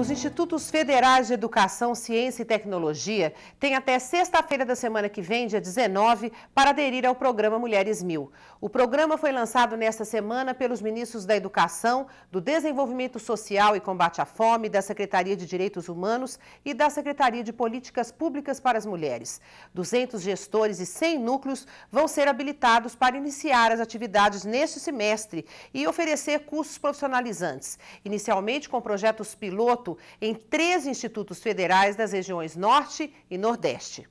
Os institutos federais de educação, ciência e tecnologia têm até sexta-feira da semana que vem, dia 19, para aderir ao programa Mulheres Mil. O programa foi lançado nesta semana pelos ministros da Educação, do Desenvolvimento Social e Combate à Fome, da Secretaria de Direitos Humanos e da Secretaria de Políticas Públicas para as Mulheres. 200 gestores e 100 núcleos vão ser habilitados para iniciar as atividades neste semestre e oferecer cursos profissionalizantes. Inicialmente com projetos piloto em três institutos federais das regiões Norte e Nordeste.